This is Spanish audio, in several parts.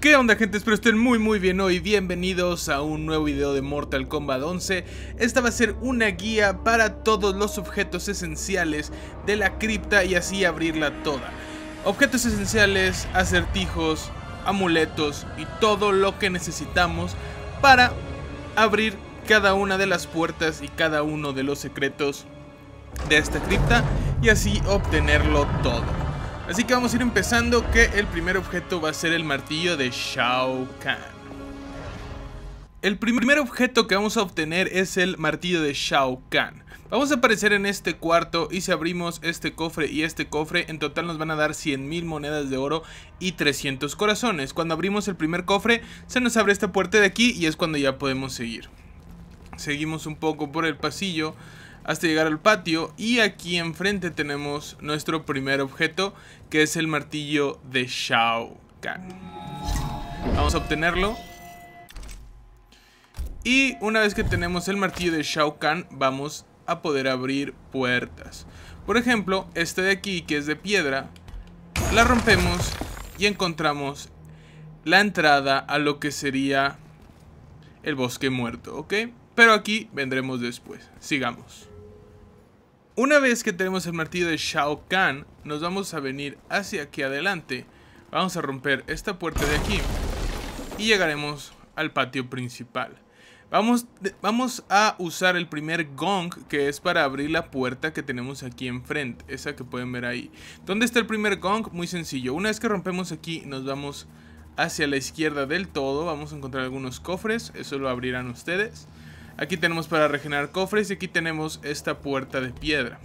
¿Qué onda gente? Espero estén muy muy bien hoy, bienvenidos a un nuevo video de Mortal Kombat 11 Esta va a ser una guía para todos los objetos esenciales de la cripta y así abrirla toda Objetos esenciales, acertijos, amuletos y todo lo que necesitamos para abrir cada una de las puertas y cada uno de los secretos de esta cripta y así obtenerlo todo Así que vamos a ir empezando que el primer objeto va a ser el martillo de Shao Kahn. El primer objeto que vamos a obtener es el martillo de Shao Kahn. Vamos a aparecer en este cuarto y si abrimos este cofre y este cofre, en total nos van a dar 100.000 monedas de oro y 300 corazones. Cuando abrimos el primer cofre, se nos abre esta puerta de aquí y es cuando ya podemos seguir. Seguimos un poco por el pasillo hasta llegar al patio y aquí enfrente tenemos nuestro primer objeto que es el martillo de Shao Kahn. Vamos a obtenerlo. Y una vez que tenemos el martillo de Shao Kahn vamos a poder abrir puertas. Por ejemplo, este de aquí que es de piedra, la rompemos y encontramos la entrada a lo que sería el bosque muerto, ¿ok? Pero aquí vendremos después. Sigamos. Una vez que tenemos el martillo de Shao Kahn, nos vamos a venir hacia aquí adelante. Vamos a romper esta puerta de aquí y llegaremos al patio principal. Vamos, vamos a usar el primer gong que es para abrir la puerta que tenemos aquí enfrente, esa que pueden ver ahí. ¿Dónde está el primer gong? Muy sencillo, una vez que rompemos aquí nos vamos hacia la izquierda del todo, vamos a encontrar algunos cofres, eso lo abrirán ustedes. Aquí tenemos para regenerar cofres y aquí tenemos esta puerta de piedra.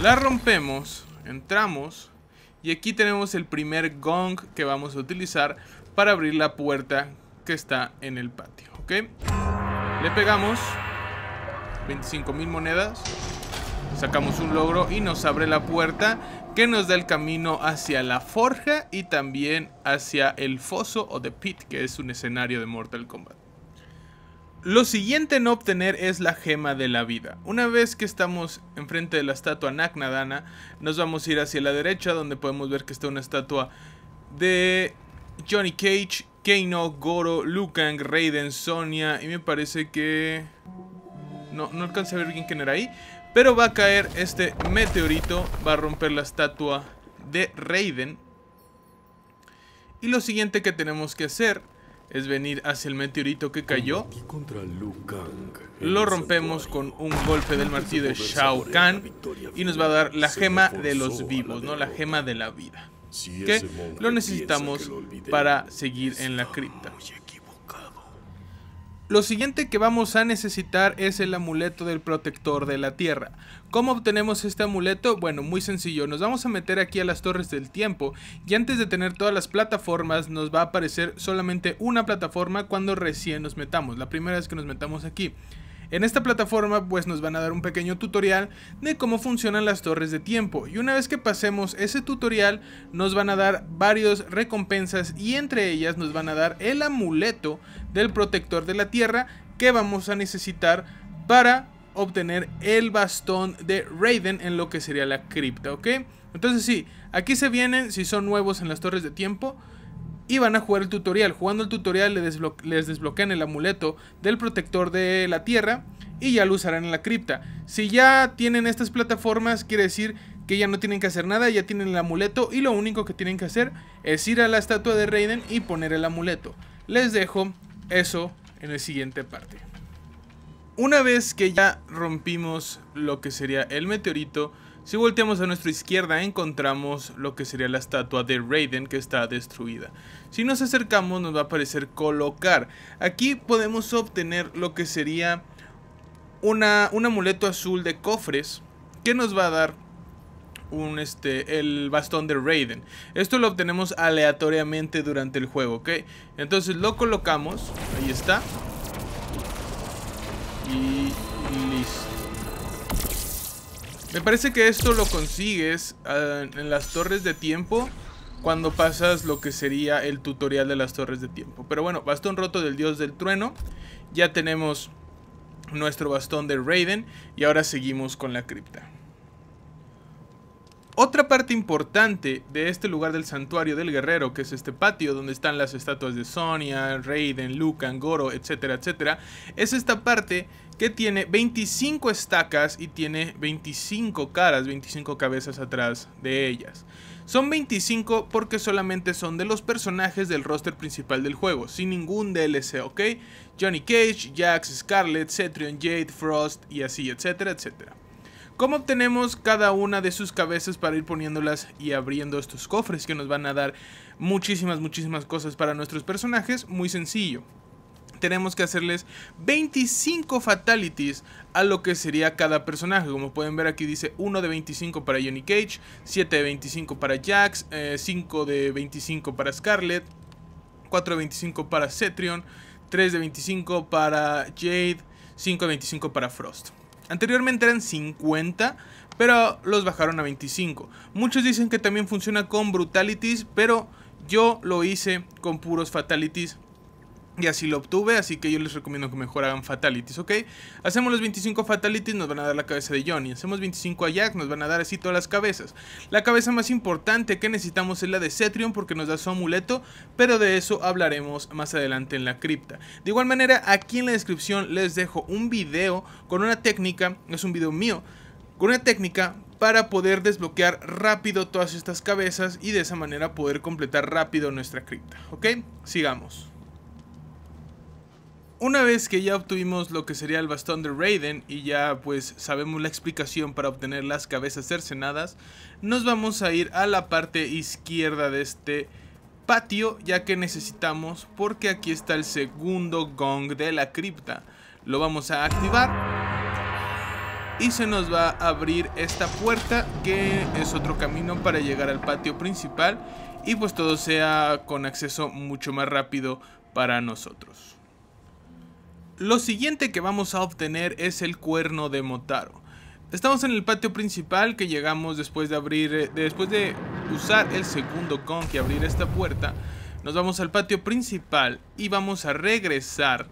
La rompemos, entramos y aquí tenemos el primer gong que vamos a utilizar para abrir la puerta que está en el patio, ¿ok? Le pegamos 25.000 monedas, sacamos un logro y nos abre la puerta que nos da el camino hacia la forja y también hacia el foso o the pit que es un escenario de Mortal Kombat. Lo siguiente en obtener es la gema de la vida. Una vez que estamos enfrente de la estatua Naknadana, nos vamos a ir hacia la derecha donde podemos ver que está una estatua de Johnny Cage, Kano, Goro, Lucan, Raiden, Sonia y me parece que... No, no alcancé a ver bien quién era ahí. Pero va a caer este meteorito, va a romper la estatua de Raiden. Y lo siguiente que tenemos que hacer es venir hacia el meteorito que cayó. Lo rompemos con un golpe del martillo de Shao Kahn y nos va a dar la gema de los vivos, ¿no? La gema de la vida. Que lo necesitamos para seguir en la cripta. Lo siguiente que vamos a necesitar es el amuleto del protector de la tierra. ¿Cómo obtenemos este amuleto? Bueno, muy sencillo, nos vamos a meter aquí a las torres del tiempo y antes de tener todas las plataformas nos va a aparecer solamente una plataforma cuando recién nos metamos, la primera vez que nos metamos aquí. En esta plataforma pues nos van a dar un pequeño tutorial de cómo funcionan las torres de tiempo y una vez que pasemos ese tutorial nos van a dar varias recompensas y entre ellas nos van a dar el amuleto del protector de la tierra que vamos a necesitar para obtener el bastón de Raiden en lo que sería la cripta, ¿ok? Entonces sí, aquí se vienen si son nuevos en las torres de tiempo y van a jugar el tutorial. Jugando el tutorial les, les desbloquean el amuleto del protector de la tierra y ya lo usarán en la cripta. Si ya tienen estas plataformas, quiere decir que ya no tienen que hacer nada, ya tienen el amuleto y lo único que tienen que hacer es ir a la estatua de Raiden y poner el amuleto. Les dejo eso en la siguiente parte. Una vez que ya rompimos lo que sería el meteorito, si volteamos a nuestra izquierda encontramos lo que sería la estatua de Raiden que está destruida. Si nos acercamos nos va a aparecer colocar. Aquí podemos obtener lo que sería una, un amuleto azul de cofres que nos va a dar un, este, el bastón de Raiden. Esto lo obtenemos aleatoriamente durante el juego, ¿ok? Entonces lo colocamos, ahí está. Y listo. Me parece que esto lo consigues ah, en las torres de tiempo cuando pasas lo que sería el tutorial de las torres de tiempo. Pero bueno, bastón roto del dios del trueno. Ya tenemos nuestro bastón de Raiden y ahora seguimos con la cripta. Otra parte importante de este lugar del santuario del guerrero, que es este patio donde están las estatuas de Sonia, Raiden, Lucan, Goro, etcétera, etcétera, es esta parte que tiene 25 estacas y tiene 25 caras, 25 cabezas atrás de ellas. Son 25 porque solamente son de los personajes del roster principal del juego, sin ningún DLC, ¿ok? Johnny Cage, Jax, Scarlet, Cetrion, Jade, Frost y así, etcétera, etcétera. ¿Cómo obtenemos cada una de sus cabezas para ir poniéndolas y abriendo estos cofres que nos van a dar muchísimas, muchísimas cosas para nuestros personajes? Muy sencillo. Tenemos que hacerles 25 fatalities a lo que sería cada personaje. Como pueden ver aquí dice 1 de 25 para Johnny Cage, 7 de 25 para Jax, 5 eh, de 25 para Scarlett, 4 de 25 para Cetrion, 3 de 25 para Jade, 5 de 25 para Frost. Anteriormente eran 50, pero los bajaron a 25. Muchos dicen que también funciona con brutalities, pero yo lo hice con puros fatalities y así lo obtuve, así que yo les recomiendo que mejor hagan fatalities, ¿ok? Hacemos los 25 fatalities, nos van a dar la cabeza de Johnny. Hacemos 25 a Jack, nos van a dar así todas las cabezas. La cabeza más importante que necesitamos es la de Cetrion porque nos da su amuleto, pero de eso hablaremos más adelante en la cripta. De igual manera, aquí en la descripción les dejo un video con una técnica, es un video mío, con una técnica para poder desbloquear rápido todas estas cabezas y de esa manera poder completar rápido nuestra cripta, ¿ok? Sigamos una vez que ya obtuvimos lo que sería el bastón de Raiden y ya pues sabemos la explicación para obtener las cabezas cercenadas, nos vamos a ir a la parte izquierda de este patio ya que necesitamos porque aquí está el segundo gong de la cripta. Lo vamos a activar y se nos va a abrir esta puerta que es otro camino para llegar al patio principal y pues todo sea con acceso mucho más rápido para nosotros. Lo siguiente que vamos a obtener es el cuerno de Motaro. Estamos en el patio principal que llegamos después de abrir, eh, después de usar el segundo gong y abrir esta puerta. Nos vamos al patio principal y vamos a regresar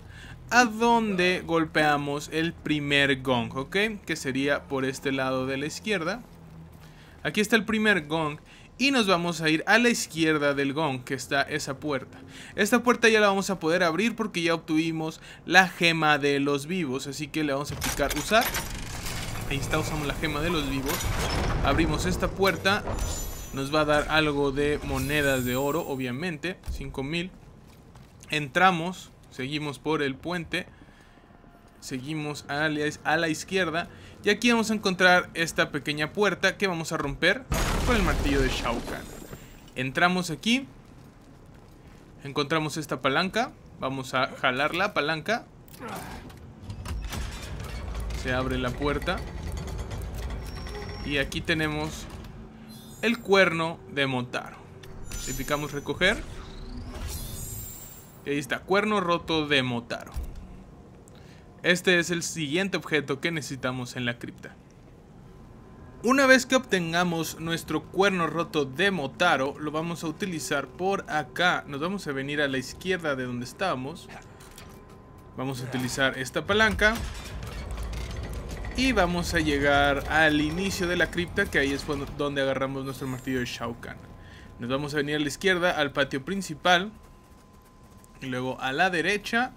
a donde golpeamos el primer gong, ¿ok? Que sería por este lado de la izquierda. Aquí está el primer gong y nos vamos a ir a la izquierda del gong que está esa puerta. Esta puerta ya la vamos a poder abrir porque ya obtuvimos la gema de los vivos, así que le vamos a picar usar. Ahí está, usamos la gema de los vivos. Abrimos esta puerta. Nos va a dar algo de monedas de oro, obviamente. 5000. Entramos. Seguimos por el puente. Seguimos a la izquierda. Y aquí vamos a encontrar esta pequeña puerta que vamos a romper con el martillo de Shao Kahn. Entramos aquí. Encontramos esta palanca. Vamos a jalar la palanca. Se abre la puerta. Y aquí tenemos el cuerno de Motaro Le picamos recoger. Y ahí está, cuerno roto de Motaro. Este es el siguiente objeto que necesitamos en la cripta. Una vez que obtengamos nuestro cuerno roto de Motaro, lo vamos a utilizar por acá. Nos vamos a venir a la izquierda de donde estábamos. Vamos a utilizar esta palanca. Y vamos a llegar al inicio de la cripta, que ahí es donde agarramos nuestro martillo de Shao Kahn. Nos vamos a venir a la izquierda, al patio principal. Y luego a la derecha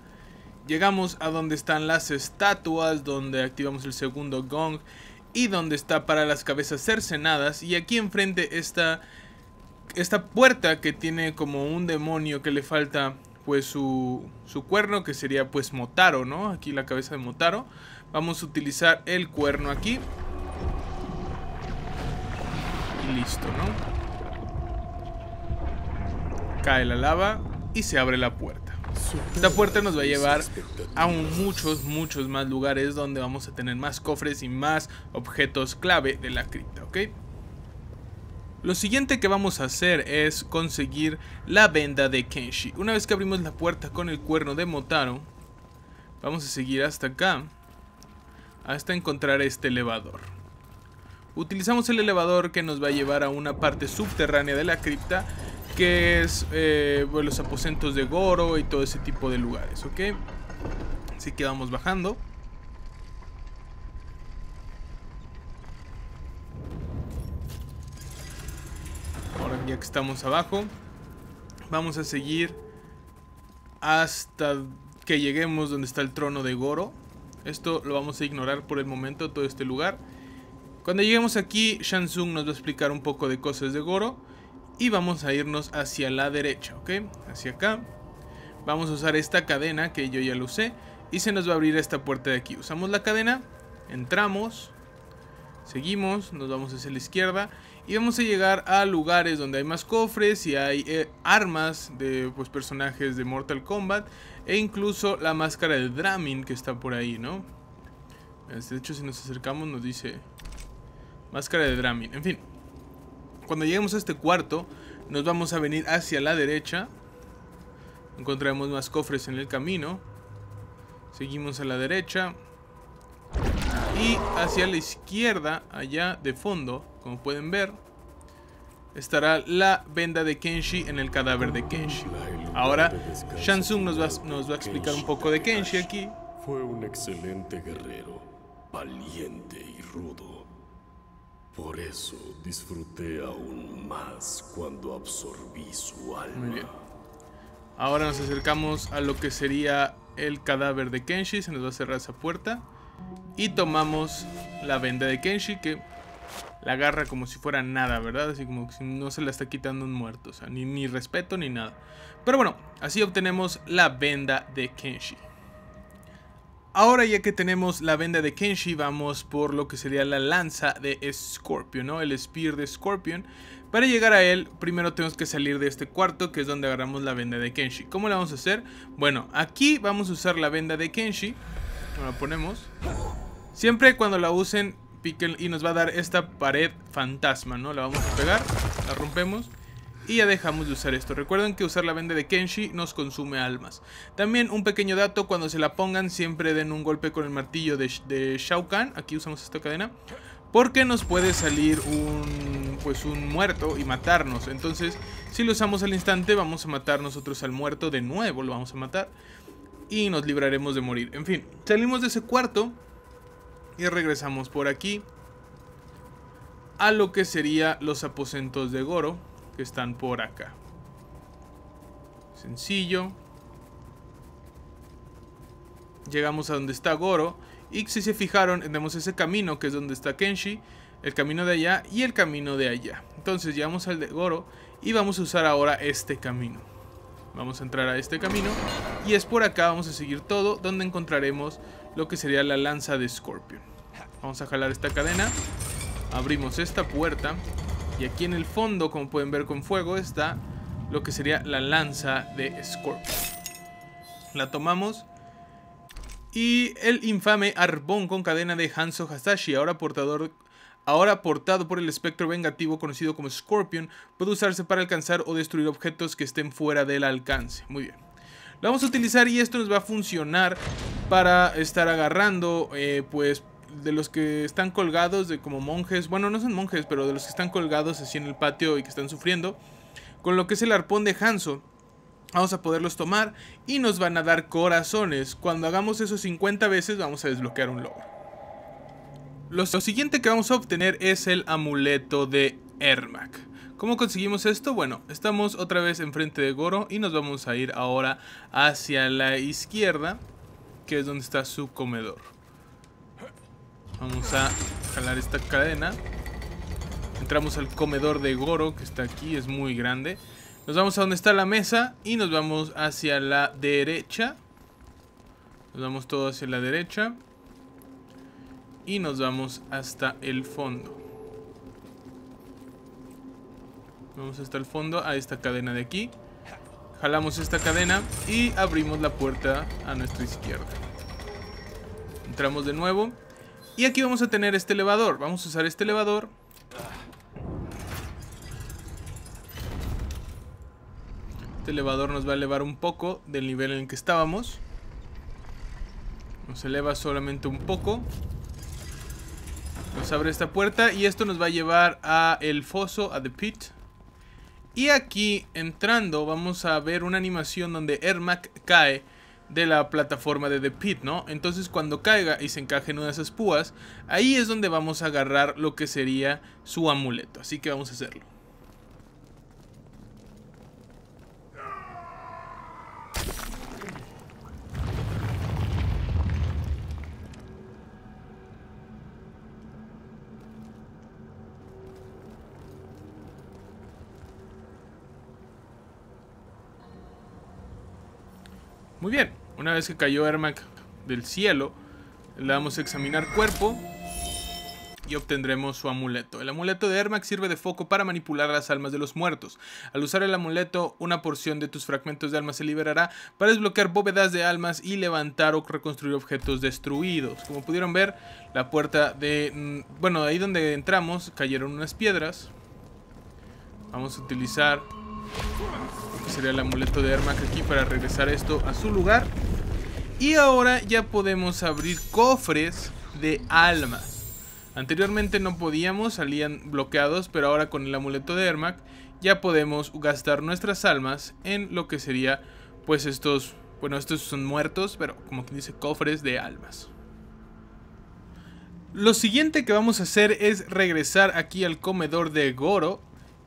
llegamos a donde están las estatuas, donde activamos el segundo gong y donde está para las cabezas cercenadas. Y aquí enfrente está esta puerta que tiene como un demonio que le falta pues su, su cuerno, que sería pues Motaro, ¿no? Aquí la cabeza de Motaro. Vamos a utilizar el cuerno aquí. Y listo, ¿no? Cae la lava y se abre la puerta. Esta puerta nos va a llevar a muchos, muchos más lugares donde vamos a tener más cofres y más objetos clave de la cripta, ¿ok? Lo siguiente que vamos a hacer es conseguir la venda de Kenshi. Una vez que abrimos la puerta con el cuerno de Motaro, vamos a seguir hasta acá, hasta encontrar este elevador. Utilizamos el elevador que nos va a llevar a una parte subterránea de la cripta que es eh, los aposentos de Goro y todo ese tipo de lugares, ¿ok? Así que vamos bajando. Ahora ya que estamos abajo, vamos a seguir hasta que lleguemos donde está el trono de Goro. Esto lo vamos a ignorar por el momento, todo este lugar. Cuando lleguemos aquí, Shansung nos va a explicar un poco de cosas de Goro y vamos a irnos hacia la derecha, ¿ok? Hacia acá. Vamos a usar esta cadena que yo ya lo usé y se nos va a abrir esta puerta de aquí. Usamos la cadena, entramos, seguimos, nos vamos hacia la izquierda y vamos a llegar a lugares donde hay más cofres y hay eh, armas de pues, personajes de Mortal Kombat e incluso la máscara de Dramin que está por ahí, ¿no? Este, de hecho, si nos acercamos nos dice máscara de Dramin, en fin. Cuando lleguemos a este cuarto, nos vamos a venir hacia la derecha. Encontraremos más cofres en el camino. Seguimos a la derecha. Y hacia la izquierda, allá de fondo, como pueden ver, estará la venda de Kenshi en el cadáver de Kenshi. Ahora, Shansung nos nos va a explicar un poco de Kenshi aquí. Fue un excelente guerrero, valiente y rudo por eso disfruté aún más cuando absorbí su alma. Muy bien. Ahora nos acercamos a lo que sería el cadáver de Kenshi. Se nos va a cerrar esa puerta. Y tomamos la venda de Kenshi que la agarra como si fuera nada, ¿verdad? Así como que no se la está quitando un muerto. O sea, ni, ni respeto ni nada. Pero bueno, así obtenemos la venda de Kenshi. Ahora ya que tenemos la venda de Kenshi, vamos por lo que sería la lanza de Scorpion, ¿no? El Spear de Scorpion. Para llegar a él, primero tenemos que salir de este cuarto, que es donde agarramos la venda de Kenshi. ¿Cómo la vamos a hacer? Bueno, aquí vamos a usar la venda de Kenshi. la ponemos. Siempre cuando la usen, piquen y nos va a dar esta pared fantasma, ¿no? La vamos a pegar, la rompemos y ya dejamos de usar esto. Recuerden que usar la venda de Kenshi nos consume almas. También un pequeño dato, cuando se la pongan siempre den un golpe con el martillo de, Shao Kahn. Aquí usamos esta cadena. Porque nos puede salir un, pues un muerto y matarnos. Entonces, si lo usamos al instante, vamos a matar nosotros al muerto de nuevo. Lo vamos a matar. Y nos libraremos de morir. En fin, salimos de ese cuarto. Y regresamos por aquí. A lo que sería los aposentos de Goro están por acá. Sencillo. Llegamos a donde está Goro. Y si se fijaron, tenemos ese camino que es donde está Kenshi. El camino de allá y el camino de allá. Entonces llegamos al de Goro y vamos a usar ahora este camino. Vamos a entrar a este camino y es por acá, vamos a seguir todo, donde encontraremos lo que sería la lanza de Scorpion. Vamos a jalar esta cadena, abrimos esta puerta y aquí en el fondo, como pueden ver con fuego, está lo que sería la lanza de Scorpion. La tomamos. Y el infame Arbón con cadena de Hanzo Hasashi, ahora portador ahora portado por el espectro vengativo conocido como Scorpion, puede usarse para alcanzar o destruir objetos que estén fuera del alcance. Muy bien. Lo vamos a utilizar y esto nos va a funcionar para estar agarrando, eh, pues, de los que están colgados de como monjes, bueno, no son monjes, pero de los que están colgados así en el patio y que están sufriendo, con lo que es el arpón de Hanzo. Vamos a poderlos tomar y nos van a dar corazones. Cuando hagamos eso 50 veces vamos a desbloquear un logro. Lo siguiente que vamos a obtener es el amuleto de Ermac. ¿Cómo conseguimos esto? Bueno, estamos otra vez enfrente de Goro y nos vamos a ir ahora hacia la izquierda, que es donde está su comedor. Vamos a jalar esta cadena. Entramos al comedor de Goro, que está aquí, es muy grande. Nos vamos a donde está la mesa y nos vamos hacia la derecha. Nos vamos todo hacia la derecha. Y nos vamos hasta el fondo. Vamos hasta el fondo, a esta cadena de aquí. Jalamos esta cadena y abrimos la puerta a nuestra izquierda. Entramos de nuevo. Y aquí vamos a tener este elevador. Vamos a usar este elevador. Este elevador nos va a elevar un poco del nivel en el que estábamos. Nos eleva solamente un poco. Nos abre esta puerta y esto nos va a llevar a el foso, a The Pit. Y aquí, entrando, vamos a ver una animación donde Ermac cae de la plataforma de The Pit, ¿no? Entonces cuando caiga y se encaje en una de esas púas, ahí es donde vamos a agarrar lo que sería su amuleto. Así que vamos a hacerlo. Muy bien, una vez que cayó Ermac del cielo, le damos a examinar cuerpo y obtendremos su amuleto. El amuleto de Ermac sirve de foco para manipular las almas de los muertos. Al usar el amuleto, una porción de tus fragmentos de alma se liberará para desbloquear bóvedas de almas y levantar o reconstruir objetos destruidos. Como pudieron ver, la puerta de... Mm, bueno, ahí donde entramos cayeron unas piedras. Vamos a utilizar Sería el amuleto de Ermac aquí para regresar esto a su lugar. Y ahora ya podemos abrir cofres de almas Anteriormente no podíamos, salían bloqueados, pero ahora con el amuleto de Ermac ya podemos gastar nuestras almas en lo que sería pues estos, bueno estos son muertos, pero como que dice cofres de almas. Lo siguiente que vamos a hacer es regresar aquí al comedor de Goro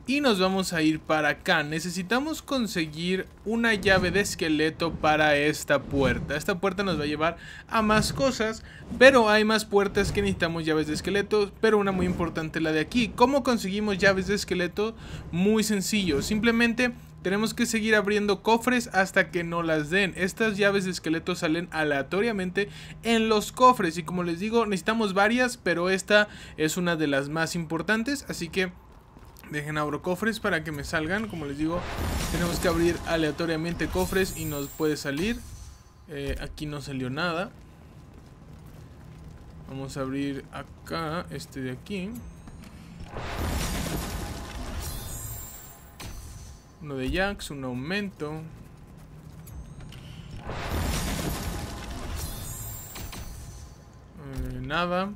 y nos vamos a ir para acá. Necesitamos conseguir una llave de esqueleto para esta puerta. Esta puerta nos va a llevar a más cosas. Pero hay más puertas que necesitamos llaves de esqueleto. Pero una muy importante la de aquí. ¿Cómo conseguimos llaves de esqueleto? Muy sencillo. Simplemente tenemos que seguir abriendo cofres hasta que no las den. Estas llaves de esqueleto salen aleatoriamente en los cofres. Y como les digo, necesitamos varias. Pero esta es una de las más importantes. Así que... Dejen abro cofres para que me salgan. Como les digo, tenemos que abrir aleatoriamente cofres y nos puede salir. Eh, aquí no salió nada. Vamos a abrir acá, este de aquí. Uno de Jax, un aumento. Eh, nada.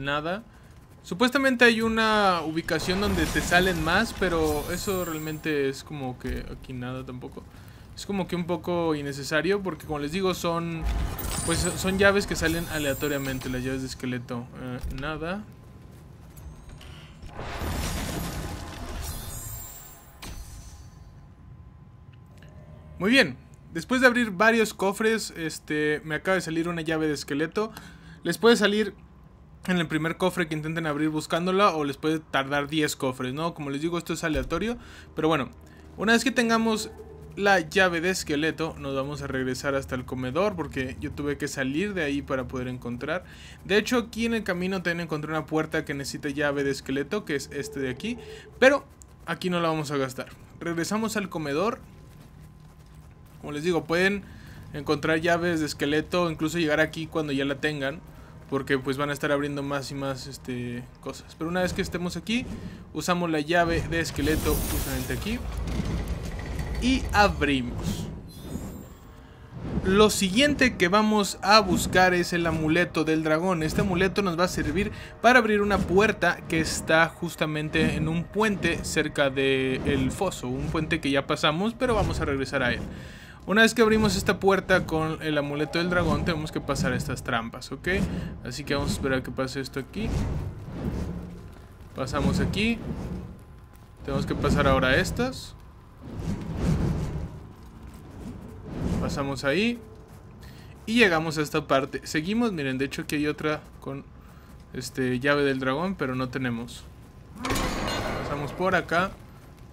nada. Supuestamente hay una ubicación donde te salen más, pero eso realmente es como que aquí nada tampoco. Es como que un poco innecesario porque como les digo son pues son llaves que salen aleatoriamente, las llaves de esqueleto. Eh, nada. Muy bien. Después de abrir varios cofres, este me acaba de salir una llave de esqueleto. Les puede salir en el primer cofre que intenten abrir buscándola o les puede tardar 10 cofres, ¿no? Como les digo, esto es aleatorio, pero bueno, una vez que tengamos la llave de esqueleto, nos vamos a regresar hasta el comedor porque yo tuve que salir de ahí para poder encontrar. De hecho, aquí en el camino también encontré una puerta que necesita llave de esqueleto, que es este de aquí, pero aquí no la vamos a gastar. Regresamos al comedor. Como les digo, pueden encontrar llaves de esqueleto, incluso llegar aquí cuando ya la tengan porque pues van a estar abriendo más y más este, cosas. Pero una vez que estemos aquí, usamos la llave de esqueleto justamente aquí y abrimos. Lo siguiente que vamos a buscar es el amuleto del dragón. Este amuleto nos va a servir para abrir una puerta que está justamente en un puente cerca del el foso. Un puente que ya pasamos, pero vamos a regresar a él. Una vez que abrimos esta puerta con el amuleto del dragón, tenemos que pasar estas trampas, ¿ok? Así que vamos a esperar a que pase esto aquí. Pasamos aquí. Tenemos que pasar ahora estas. Pasamos ahí. Y llegamos a esta parte. Seguimos, miren, de hecho aquí hay otra con este llave del dragón, pero no tenemos. Pasamos por acá.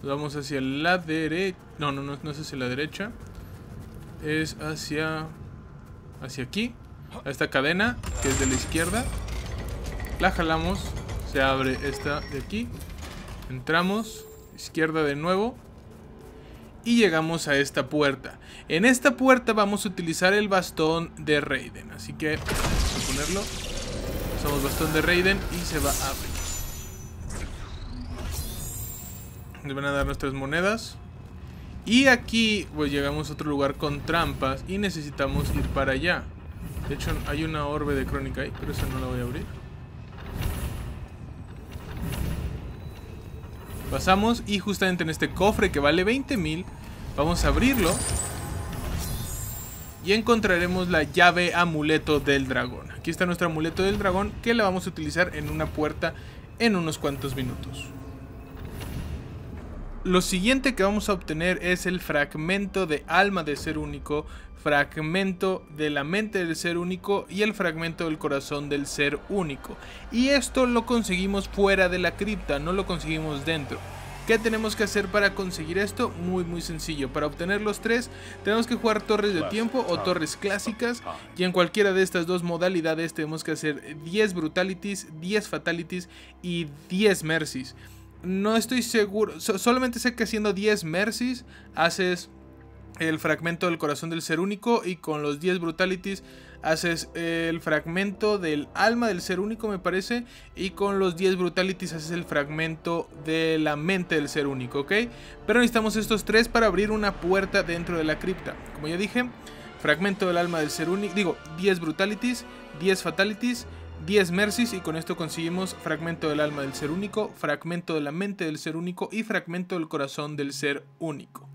Vamos hacia la derecha. No, no, no, no es hacia la derecha es hacia... Hacia aquí. A esta cadena, que es de la izquierda. La jalamos. Se abre esta de aquí. Entramos. Izquierda de nuevo. Y llegamos a esta puerta. En esta puerta vamos a utilizar el bastón de Raiden. Así que vamos a ponerlo. Usamos bastón de Raiden y se va a abrir. Nos van a dar nuestras monedas. Y aquí pues llegamos a otro lugar con trampas y necesitamos ir para allá. De hecho hay una orbe de crónica ahí, pero esa no la voy a abrir. Pasamos y justamente en este cofre que vale 20.000 vamos a abrirlo. Y encontraremos la llave amuleto del dragón. Aquí está nuestro amuleto del dragón que la vamos a utilizar en una puerta en unos cuantos minutos. Lo siguiente que vamos a obtener es el fragmento de alma de ser único, fragmento de la mente del ser único y el fragmento del corazón del ser único. Y esto lo conseguimos fuera de la cripta, no lo conseguimos dentro. ¿Qué tenemos que hacer para conseguir esto? Muy muy sencillo, para obtener los tres tenemos que jugar torres de tiempo o torres clásicas y en cualquiera de estas dos modalidades tenemos que hacer 10 brutalities, 10 fatalities y 10 mercies no estoy seguro. solamente sé que haciendo 10 mercies haces el fragmento del corazón del ser único y con los 10 brutalities haces el fragmento del alma del ser único me parece y con los 10 brutalities haces el fragmento de la mente del ser único, ¿ok? Pero necesitamos estos tres para abrir una puerta dentro de la cripta. Como ya dije, fragmento del alma del ser único, digo, 10 brutalities, 10 fatalities 10 Mercies y con esto conseguimos fragmento del alma del ser único, fragmento de la mente del ser único y fragmento del corazón del ser único.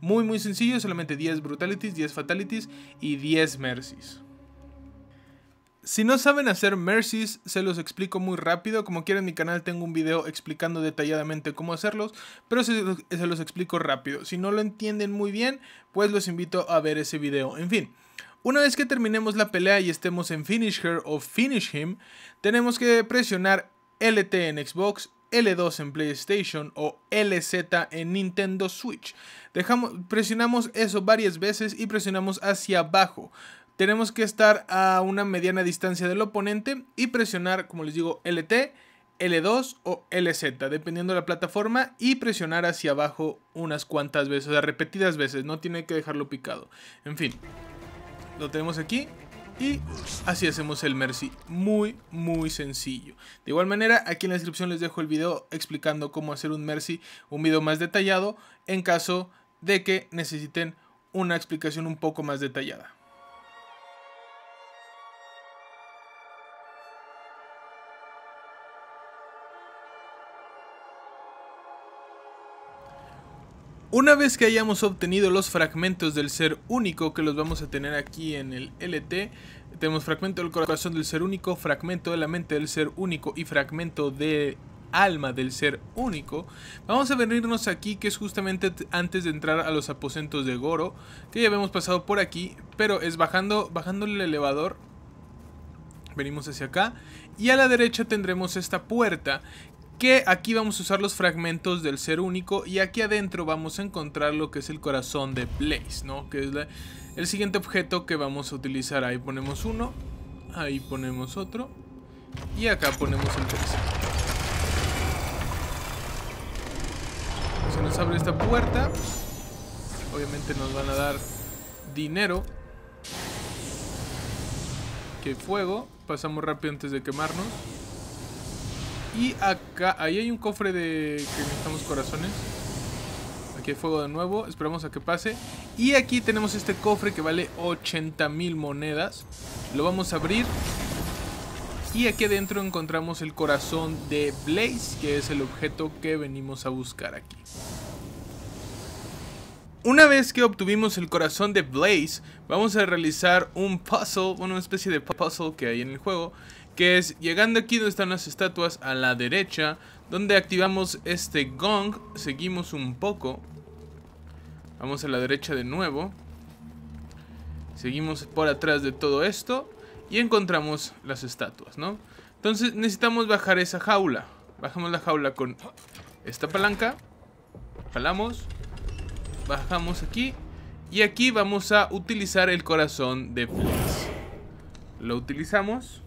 Muy muy sencillo, solamente 10 Brutalities, 10 Fatalities y 10 Mercies. Si no saben hacer mercies, se los explico muy rápido. Como quieran, en mi canal tengo un video explicando detalladamente cómo hacerlos, pero se los explico rápido. Si no lo entienden muy bien, pues los invito a ver ese video. En fin, una vez que terminemos la pelea y estemos en Finish Her o Finish Him, tenemos que presionar LT en Xbox, L2 en PlayStation o LZ en Nintendo Switch. Dejamos, presionamos eso varias veces y presionamos hacia abajo. Tenemos que estar a una mediana distancia del oponente y presionar, como les digo, LT, L2 o LZ, dependiendo de la plataforma, y presionar hacia abajo unas cuantas veces, o sea, repetidas veces, no tiene que dejarlo picado. En fin lo tenemos aquí. Y así hacemos el Mercy, muy muy sencillo. De igual manera, aquí en la descripción les dejo el video explicando cómo hacer un Mercy, un video más detallado, en caso de que necesiten una explicación un poco más detallada. Una vez que hayamos obtenido los fragmentos del ser único, que los vamos a tener aquí en el LT, tenemos fragmento del corazón del ser único, fragmento de la mente del ser único y fragmento de alma del ser único, vamos a venirnos aquí que es justamente antes de entrar a los aposentos de Goro, que ya habíamos pasado por aquí, pero es bajando, bajando el elevador, venimos hacia acá, y a la derecha tendremos esta puerta que aquí vamos a usar los fragmentos del ser único y aquí adentro vamos a encontrar lo que es el corazón de Blaze, ¿no? Que es el siguiente objeto que vamos a utilizar. Ahí ponemos uno, ahí ponemos otro y acá ponemos el tercero. Se nos abre esta puerta. Obviamente nos van a dar dinero. Que fuego. Pasamos rápido antes de quemarnos. Y acá, ahí hay un cofre de que necesitamos corazones. Aquí hay fuego de nuevo, esperamos a que pase. Y aquí tenemos este cofre que vale 80.000 monedas. Lo vamos a abrir. Y aquí adentro encontramos el corazón de Blaze, que es el objeto que venimos a buscar aquí. Una vez que obtuvimos el corazón de Blaze, vamos a realizar un puzzle, una especie de puzzle que hay en el juego, que es llegando aquí donde están las estatuas a la derecha, donde activamos este gong, seguimos un poco, vamos a la derecha de nuevo, seguimos por atrás de todo esto y encontramos las estatuas, ¿no? Entonces necesitamos bajar esa jaula, bajamos la jaula con esta palanca, jalamos, bajamos aquí y aquí vamos a utilizar el corazón de Blitz. Lo utilizamos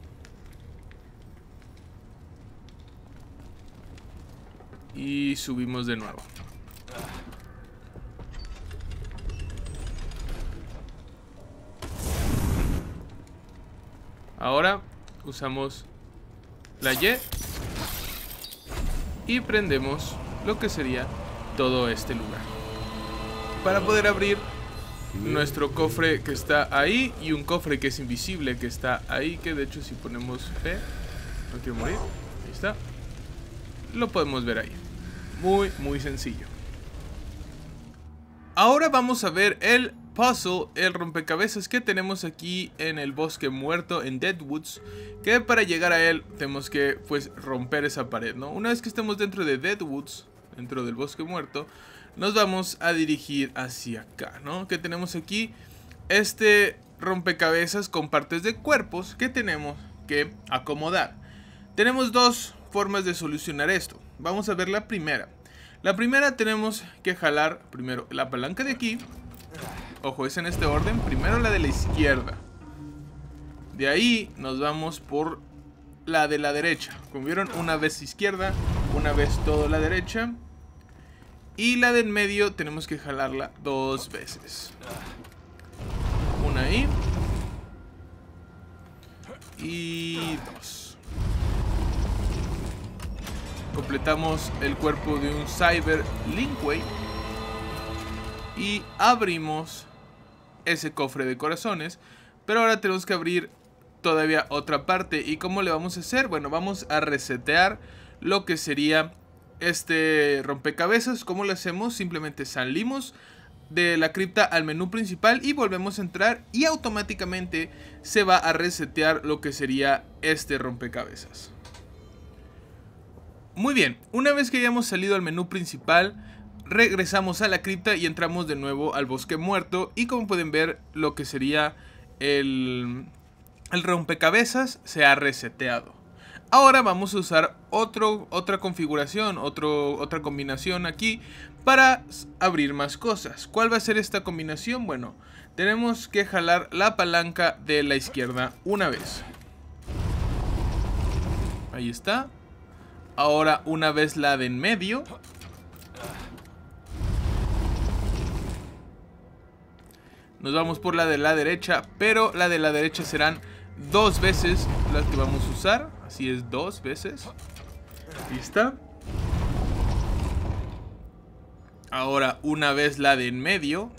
Y subimos de nuevo. Ahora usamos la Y y prendemos lo que sería todo este lugar. Para poder abrir nuestro cofre que está ahí y un cofre que es invisible que está ahí, que de hecho si ponemos F no quiero morir, ahí está, lo podemos ver ahí. Muy, muy sencillo. Ahora vamos a ver el puzzle, el rompecabezas que tenemos aquí en el bosque muerto en Deadwoods, que para llegar a él tenemos que pues romper esa pared, ¿no? Una vez que estemos dentro de Deadwoods, dentro del bosque muerto, nos vamos a dirigir hacia acá, ¿no? Que tenemos aquí este rompecabezas con partes de cuerpos que tenemos que acomodar. Tenemos dos formas de solucionar esto. Vamos a ver la primera. La primera tenemos que jalar primero la palanca de aquí. Ojo, es en este orden. Primero la de la izquierda. De ahí nos vamos por la de la derecha. Como vieron, una vez izquierda, una vez toda la derecha. Y la del medio tenemos que jalarla dos veces. Una ahí. Y dos. Completamos el cuerpo de un Cyber Linkway. Y abrimos ese cofre de corazones. Pero ahora tenemos que abrir todavía otra parte. ¿Y cómo le vamos a hacer? Bueno, vamos a resetear lo que sería este rompecabezas. ¿Cómo lo hacemos? Simplemente salimos de la cripta al menú principal y volvemos a entrar y automáticamente se va a resetear lo que sería este rompecabezas. Muy bien, una vez que hayamos salido al menú principal, regresamos a la cripta y entramos de nuevo al bosque muerto y como pueden ver lo que sería el, rompecabezas se ha reseteado. Ahora vamos a usar otro, otra configuración, otro, otra combinación aquí para abrir más cosas. ¿Cuál va a ser esta combinación? Bueno, tenemos que jalar la palanca de la izquierda una vez. Ahí está. Ahora una vez la de en medio. Nos vamos por la de la derecha, pero la de la derecha serán dos veces las que vamos a usar. Así es, dos veces. está Ahora una vez la de en medio.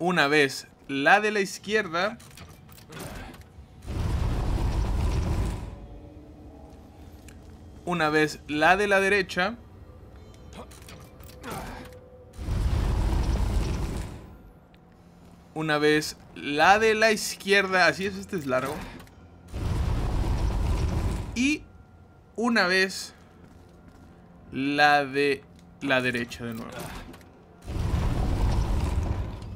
Una vez la de la izquierda. una vez la de la derecha. Una vez la de la izquierda. Así es, este es largo. Y una vez la de la derecha de nuevo.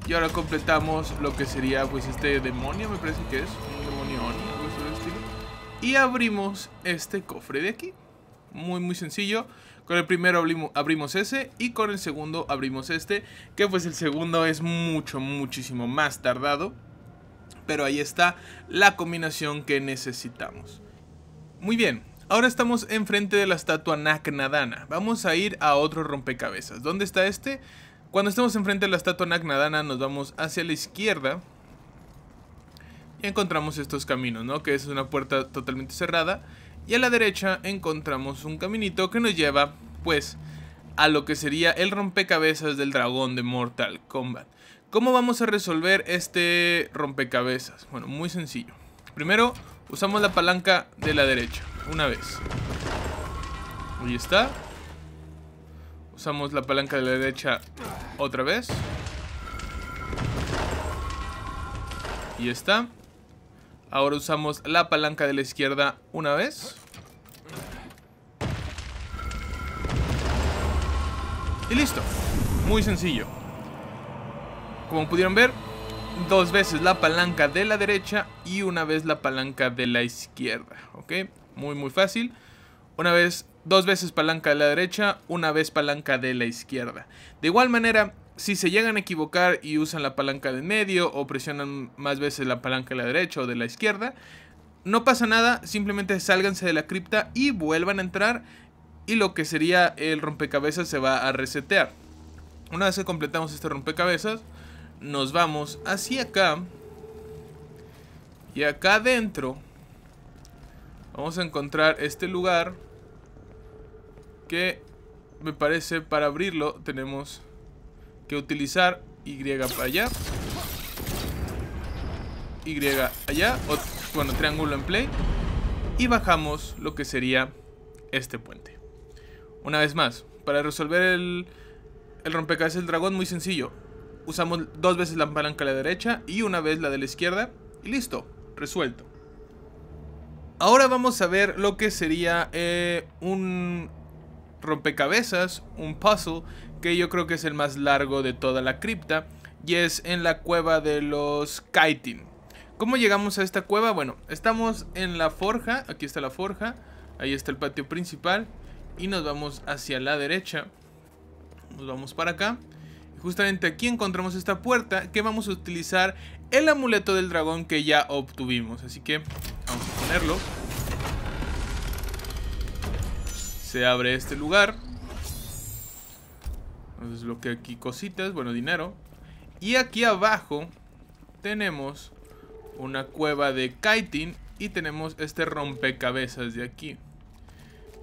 Y ahora completamos lo que sería pues este demonio, me parece que es. Un demonio algo Y abrimos este cofre de aquí muy muy sencillo. Con el primero abrimos ese y con el segundo abrimos este, que pues el segundo es mucho, muchísimo más tardado. Pero ahí está la combinación que necesitamos. Muy bien, ahora estamos enfrente de la estatua Naknadana. Vamos a ir a otro rompecabezas. ¿Dónde está este? Cuando estamos enfrente de la estatua Naknadana nos vamos hacia la izquierda y encontramos estos caminos, ¿no? Que es una puerta totalmente cerrada y a la derecha encontramos un caminito que nos lleva, pues, a lo que sería el rompecabezas del dragón de Mortal Kombat. ¿Cómo vamos a resolver este rompecabezas? Bueno, muy sencillo. Primero, usamos la palanca de la derecha, una vez. Ahí está. Usamos la palanca de la derecha otra vez. Y está. Ahora usamos la palanca de la izquierda una vez. Y listo. Muy sencillo. Como pudieron ver, dos veces la palanca de la derecha y una vez la palanca de la izquierda. ¿Ok? Muy, muy fácil. Una vez, dos veces palanca de la derecha, una vez palanca de la izquierda. De igual manera, si se llegan a equivocar y usan la palanca de medio o presionan más veces la palanca de la derecha o de la izquierda, no pasa nada, simplemente sálganse de la cripta y vuelvan a entrar y lo que sería el rompecabezas se va a resetear. Una vez que completamos este rompecabezas, nos vamos hacia acá. Y acá adentro vamos a encontrar este lugar que me parece para abrirlo tenemos que utilizar Y para allá. Y allá. bueno, triángulo en play. Y bajamos lo que sería este puente. Una vez más, para resolver el, el rompecabezas del dragón, muy sencillo. Usamos dos veces la palanca a la derecha y una vez la de la izquierda. Y listo, resuelto. Ahora vamos a ver lo que sería eh, un, rompecabezas, un puzzle, que yo creo que es el más largo de toda la cripta, y es en la cueva de los Kaitin. ¿Cómo llegamos a esta cueva? Bueno, estamos en la forja, aquí está la forja, ahí está el patio principal, y nos vamos hacia la derecha, nos vamos para acá, justamente aquí encontramos esta puerta que vamos a utilizar el amuleto del dragón que ya obtuvimos, así que vamos a ponerlo. Se abre este lugar. lo que aquí cositas, bueno, dinero. Y aquí abajo tenemos una cueva de kiting y tenemos este rompecabezas de aquí.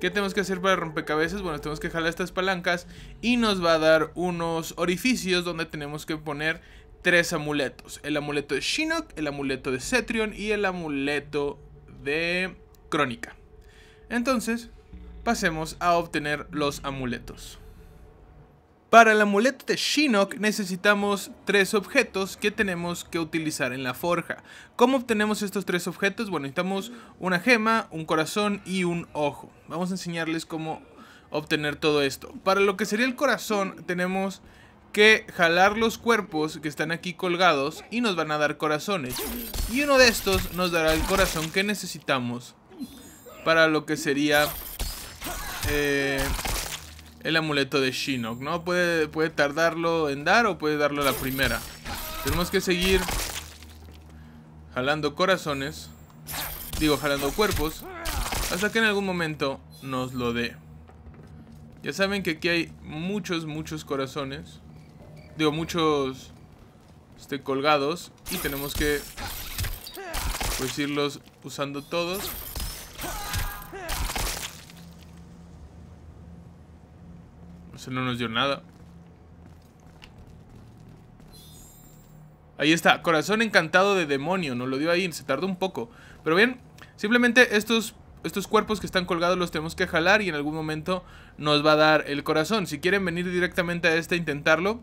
¿Qué tenemos que hacer para rompecabezas? Bueno, tenemos que jalar estas palancas y nos va a dar unos orificios donde tenemos que poner tres amuletos. El amuleto de Shinnok, el amuleto de Cetrion y el amuleto de Crónica. Entonces, pasemos a obtener los amuletos. Para el amuleto de Shinnok necesitamos tres objetos que tenemos que utilizar en la forja. ¿Cómo obtenemos estos tres objetos? Bueno, necesitamos una gema, un corazón y un ojo. Vamos a enseñarles cómo obtener todo esto. Para lo que sería el corazón tenemos que jalar los cuerpos que están aquí colgados y nos van a dar corazones. Y uno de estos nos dará el corazón que necesitamos para lo que sería eh, el amuleto de Shinnok, ¿no? Puede, puede tardarlo en dar o puede darlo a la primera. Tenemos que seguir jalando corazones, digo, jalando cuerpos, hasta que en algún momento nos lo dé. Ya saben que aquí hay muchos, muchos corazones. Digo, muchos este, colgados. Y tenemos que pues irlos usando todos. no nos dio nada. Ahí está, corazón encantado de demonio, nos lo dio ahí, se tardó un poco. Pero bien, simplemente estos, estos cuerpos que están colgados los tenemos que jalar y en algún momento nos va a dar el corazón. Si quieren venir directamente a este intentarlo,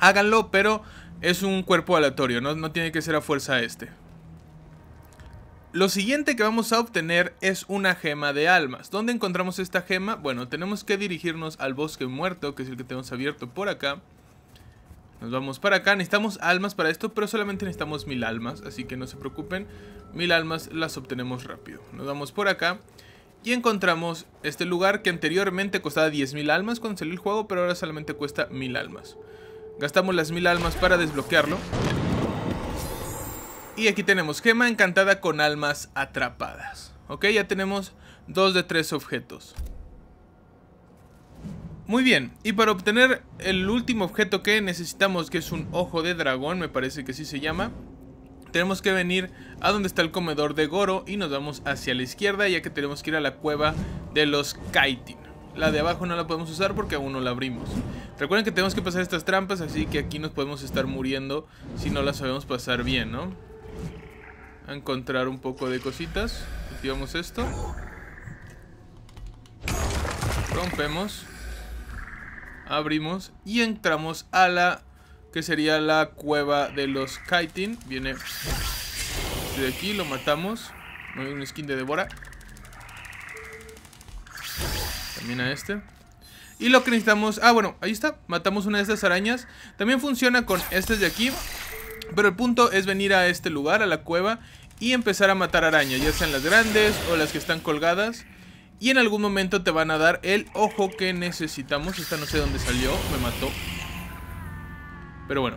háganlo, pero es un cuerpo aleatorio, no, no tiene que ser a fuerza este. Lo siguiente que vamos a obtener es una gema de almas. ¿Dónde encontramos esta gema? Bueno, tenemos que dirigirnos al bosque muerto, que es el que tenemos abierto por acá. Nos vamos para acá, necesitamos almas para esto, pero solamente necesitamos mil almas, así que no se preocupen. Mil almas las obtenemos rápido. Nos vamos por acá y encontramos este lugar que anteriormente costaba mil almas cuando salió el juego, pero ahora solamente cuesta mil almas. Gastamos las mil almas para desbloquearlo. Y aquí tenemos gema encantada con almas atrapadas. Ok, ya tenemos dos de tres objetos. Muy bien, y para obtener el último objeto que necesitamos, que es un ojo de dragón, me parece que así se llama, tenemos que venir a donde está el comedor de Goro y nos vamos hacia la izquierda, ya que tenemos que ir a la cueva de los Kaitin. La de abajo no la podemos usar porque aún no la abrimos. Recuerden que tenemos que pasar estas trampas, así que aquí nos podemos estar muriendo si no las sabemos pasar bien, ¿no? a encontrar un poco de cositas. Activamos esto. Rompemos. Abrimos y entramos a la que sería la cueva de los Kaitin. Viene de aquí, lo matamos. hay un skin de Devora. También a este. Y lo que necesitamos... Ah, bueno, ahí está. Matamos una de estas arañas. También funciona con estas de aquí. Pero el punto es venir a este lugar, a la cueva, y empezar a matar arañas, ya sean las grandes o las que están colgadas. Y en algún momento te van a dar el ojo que necesitamos. Esta no sé dónde salió, me mató. Pero bueno.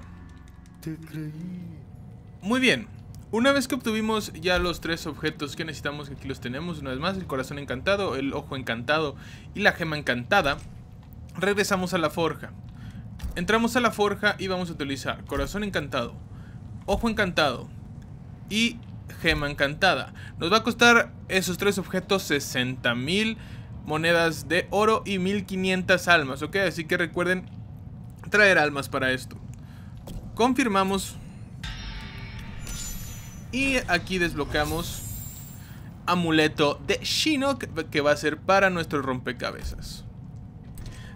Muy bien. Una vez que obtuvimos ya los tres objetos que necesitamos, aquí los tenemos una vez más, el corazón encantado, el ojo encantado y la gema encantada, regresamos a la forja. Entramos a la forja y vamos a utilizar corazón encantado, Ojo Encantado y Gema Encantada. Nos va a costar esos tres objetos 60.000 monedas de oro y 1500 almas, ¿ok? Así que recuerden traer almas para esto. Confirmamos. Y aquí desbloqueamos amuleto de Shinnok que va a ser para nuestro rompecabezas.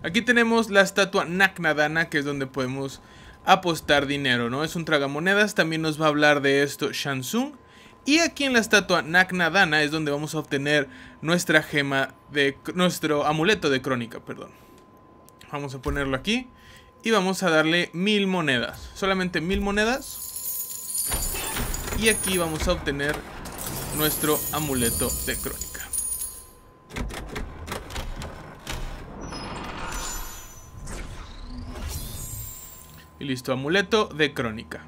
Aquí tenemos la estatua Naknadana que es donde podemos apostar dinero, ¿no? Es un tragamonedas, también nos va a hablar de esto Shansung. Y aquí en la estatua Naknadana es donde vamos a obtener nuestra gema de... nuestro amuleto de crónica, perdón. Vamos a ponerlo aquí y vamos a darle mil monedas. Solamente mil monedas. Y aquí vamos a obtener nuestro amuleto de crónica. Y listo, amuleto de crónica.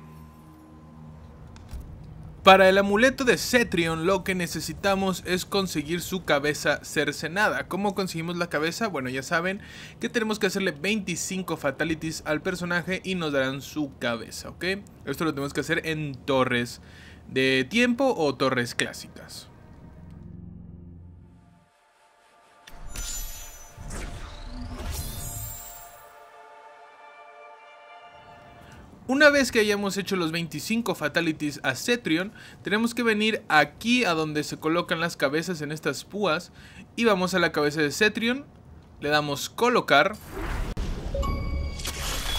Para el amuleto de Cetrion lo que necesitamos es conseguir su cabeza cercenada. ¿Cómo conseguimos la cabeza? Bueno, ya saben que tenemos que hacerle 25 fatalities al personaje y nos darán su cabeza, ¿ok? Esto lo tenemos que hacer en torres de tiempo o torres clásicas. Una vez que hayamos hecho los 25 fatalities a Cetrion, tenemos que venir aquí a donde se colocan las cabezas en estas púas y vamos a la cabeza de Cetrion, le damos colocar.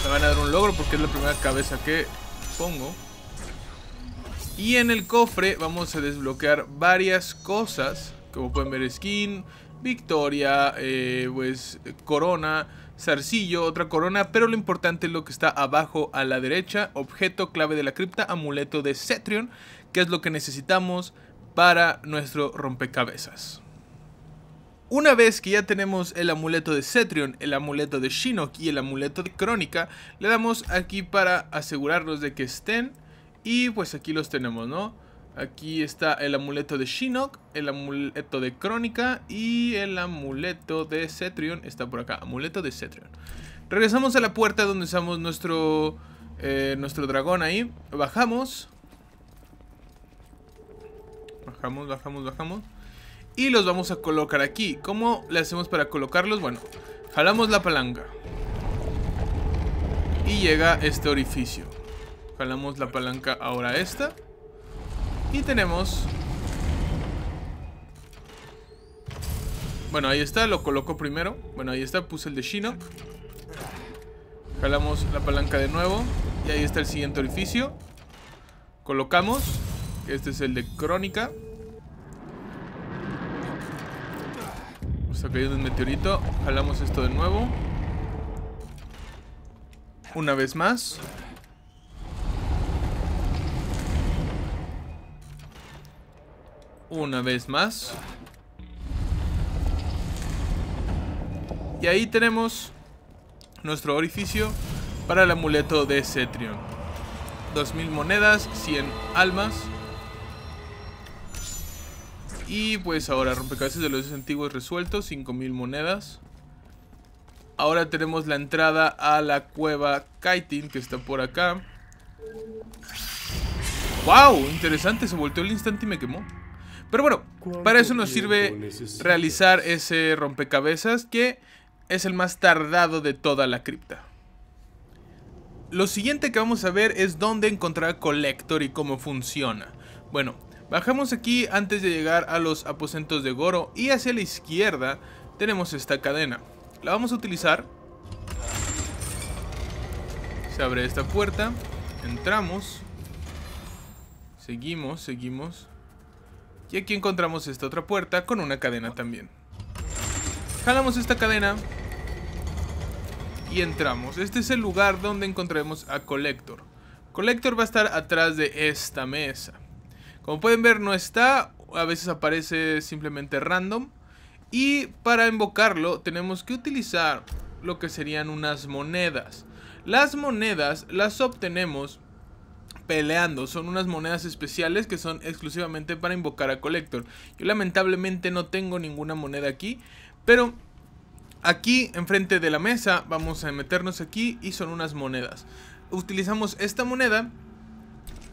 Me van a dar un logro porque es la primera cabeza que pongo. Y en el cofre vamos a desbloquear varias cosas, como pueden ver skin, victoria, eh, pues corona, zarcillo, otra corona, pero lo importante es lo que está abajo a la derecha, objeto clave de la cripta, amuleto de Cetrion, que es lo que necesitamos para nuestro rompecabezas. Una vez que ya tenemos el amuleto de Cetrion, el amuleto de Shinnok y el amuleto de Crónica, le damos aquí para asegurarnos de que estén y pues aquí los tenemos, ¿no? Aquí está el amuleto de Shinnok, el amuleto de Crónica y el amuleto de Cetrion. Está por acá, amuleto de Cetrion. Regresamos a la puerta donde usamos nuestro, eh, nuestro dragón ahí. Bajamos. Bajamos, bajamos, bajamos. Y los vamos a colocar aquí. ¿Cómo le hacemos para colocarlos? Bueno, jalamos la palanca. Y llega este orificio. Jalamos la palanca ahora esta. Y tenemos... Bueno, ahí está, lo coloco primero. Bueno, ahí está, puse el de Shino. Jalamos la palanca de nuevo. Y ahí está el siguiente orificio. Colocamos. Este es el de Crónica. Está cayendo un meteorito. Jalamos esto de nuevo. Una vez más. una vez más. Y ahí tenemos nuestro orificio para el amuleto de Cetrion. 2000 monedas, 100 almas. Y pues ahora rompecabezas de los antiguos resueltos, 5000 monedas. Ahora tenemos la entrada a la cueva Kaitin que está por acá. ¡Wow! Interesante, se volteó el instante y me quemó. Pero bueno, para eso nos sirve realizar ese rompecabezas que es el más tardado de toda la cripta. Lo siguiente que vamos a ver es dónde encontrar Collector y cómo funciona. Bueno, bajamos aquí antes de llegar a los aposentos de Goro y hacia la izquierda tenemos esta cadena. La vamos a utilizar. Se abre esta puerta. Entramos. Seguimos, seguimos. Y aquí encontramos esta otra puerta con una cadena también. Jalamos esta cadena y entramos. Este es el lugar donde encontraremos a Collector. Collector va a estar atrás de esta mesa. Como pueden ver no está, a veces aparece simplemente random. Y para invocarlo tenemos que utilizar lo que serían unas monedas. Las monedas las obtenemos peleando. Son unas monedas especiales que son exclusivamente para invocar a Collector. Yo lamentablemente no tengo ninguna moneda aquí, pero aquí enfrente de la mesa vamos a meternos aquí y son unas monedas. Utilizamos esta moneda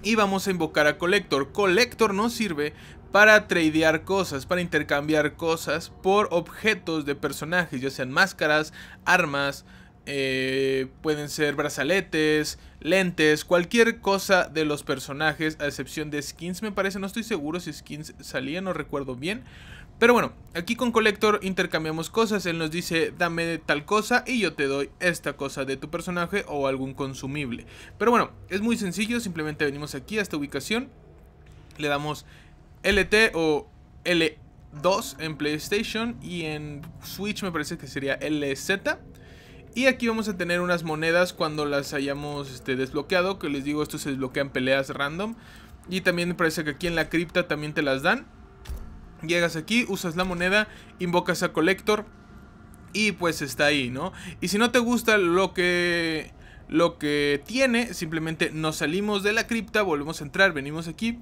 y vamos a invocar a Collector. Collector nos sirve para tradear cosas, para intercambiar cosas por objetos de personajes, ya sean máscaras, armas, eh, pueden ser brazaletes, lentes, cualquier cosa de los personajes, a excepción de skins, me parece. No estoy seguro si skins salían, no recuerdo bien. Pero bueno, aquí con Collector intercambiamos cosas. Él nos dice, dame tal cosa y yo te doy esta cosa de tu personaje o algún consumible. Pero bueno, es muy sencillo. Simplemente venimos aquí a esta ubicación. Le damos LT o L2 en PlayStation y en Switch me parece que sería LZ. Y aquí vamos a tener unas monedas cuando las hayamos este, desbloqueado. Que les digo, esto se en peleas random. Y también me parece que aquí en la cripta también te las dan. Llegas aquí, usas la moneda, invocas a Collector. Y pues está ahí, ¿no? Y si no te gusta lo que lo que tiene, simplemente nos salimos de la cripta, volvemos a entrar, venimos aquí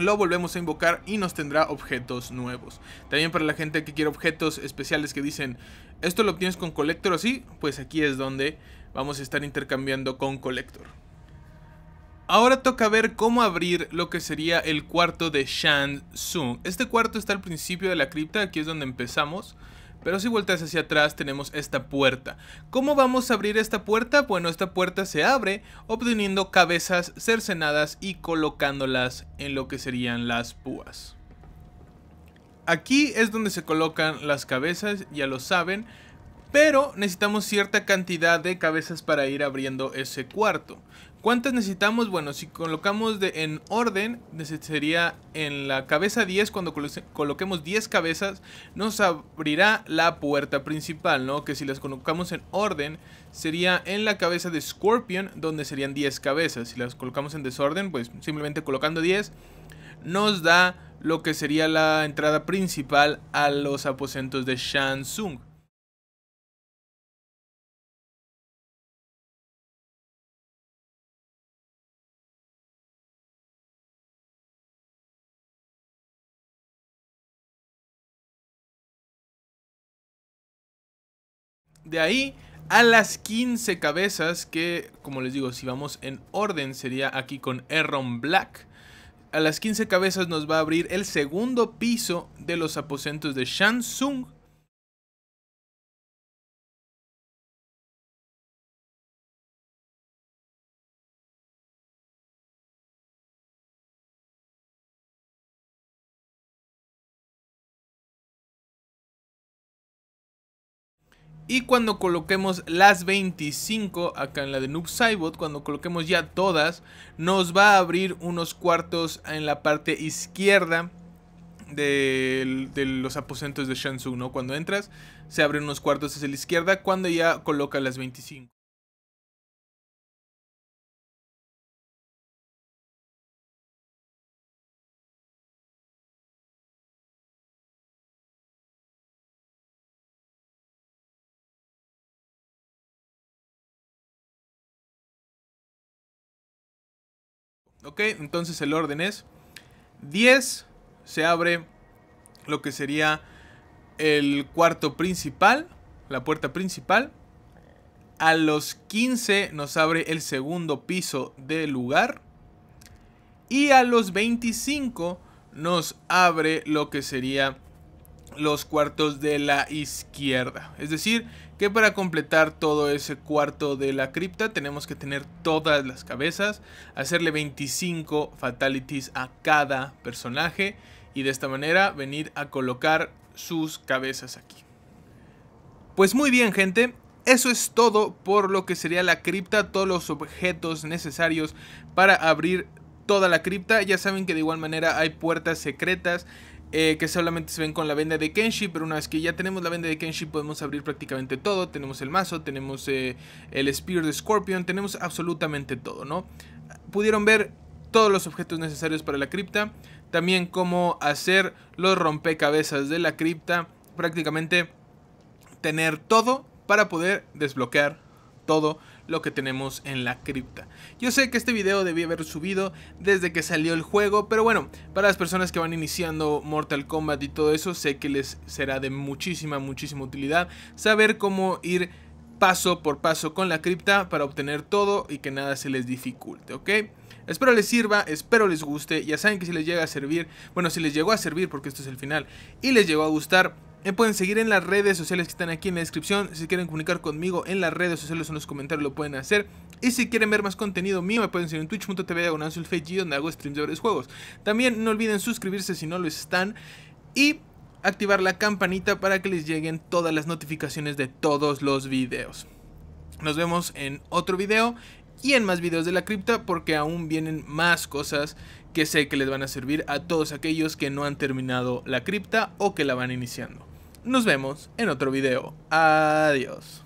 lo volvemos a invocar y nos tendrá objetos nuevos. También para la gente que quiere objetos especiales que dicen, esto lo obtienes con Collector así, pues aquí es donde vamos a estar intercambiando con Collector. Ahora toca ver cómo abrir lo que sería el cuarto de Shan Tsung. Este cuarto está al principio de la cripta, aquí es donde empezamos. Pero si vueltas hacia atrás tenemos esta puerta. ¿Cómo vamos a abrir esta puerta? Bueno, esta puerta se abre obteniendo cabezas cercenadas y colocándolas en lo que serían las púas. Aquí es donde se colocan las cabezas, ya lo saben, pero necesitamos cierta cantidad de cabezas para ir abriendo ese cuarto. ¿Cuántas necesitamos? Bueno, si colocamos de, en orden, sería en la cabeza 10, cuando coloquemos 10 cabezas, nos abrirá la puerta principal, ¿no? Que si las colocamos en orden, sería en la cabeza de Scorpion, donde serían 10 cabezas. Si las colocamos en desorden, pues simplemente colocando 10, nos da lo que sería la entrada principal a los aposentos de Shansung. De ahí a las 15 cabezas que, como les digo, si vamos en orden sería aquí con Erron Black. A las 15 cabezas nos va a abrir el segundo piso de los aposentos de Shansung Y cuando coloquemos las 25 acá en la de Noob Saibot, cuando coloquemos ya todas, nos va a abrir unos cuartos en la parte izquierda de, los aposentos de Shansu, ¿no? Cuando entras, se abren unos cuartos hacia la izquierda cuando ya coloca las 25. Ok, entonces el orden es 10, se abre lo que sería el cuarto principal, la puerta principal. A los 15 nos abre el segundo piso del lugar. Y a los 25 nos abre lo que sería los cuartos de la izquierda. Es decir, que para completar todo ese cuarto de la cripta tenemos que tener todas las cabezas, hacerle 25 fatalities a cada personaje y de esta manera venir a colocar sus cabezas aquí. Pues muy bien gente, eso es todo por lo que sería la cripta, todos los objetos necesarios para abrir toda la cripta. Ya saben que de igual manera hay puertas secretas eh, que solamente se ven con la venda de Kenshi, pero una vez que ya tenemos la venda de Kenshi podemos abrir prácticamente todo, tenemos el mazo, tenemos eh, el Spear de Scorpion, tenemos absolutamente todo, ¿no? Pudieron ver todos los objetos necesarios para la cripta, también cómo hacer los rompecabezas de la cripta, prácticamente tener todo para poder desbloquear todo lo que tenemos en la cripta. Yo sé que este video debía haber subido desde que salió el juego, pero bueno, para las personas que van iniciando Mortal Kombat y todo eso, sé que les será de muchísima, muchísima utilidad saber cómo ir paso por paso con la cripta para obtener todo y que nada se les dificulte, ¿ok? Espero les sirva, espero les guste, ya saben que si les llega a servir, bueno, si les llegó a servir porque esto es el final y les llegó a gustar, me pueden seguir en las redes sociales que están aquí en la descripción. Si quieren comunicar conmigo en las redes sociales o en los comentarios lo pueden hacer. Y si quieren ver más contenido mío, me pueden seguir en twitch.tv donde hago streams de varios juegos. También no olviden suscribirse si no lo están. Y activar la campanita para que les lleguen todas las notificaciones de todos los videos. Nos vemos en otro video y en más videos de la cripta porque aún vienen más cosas que sé que les van a servir a todos aquellos que no han terminado la cripta o que la van iniciando. Nos vemos en otro video. Adiós.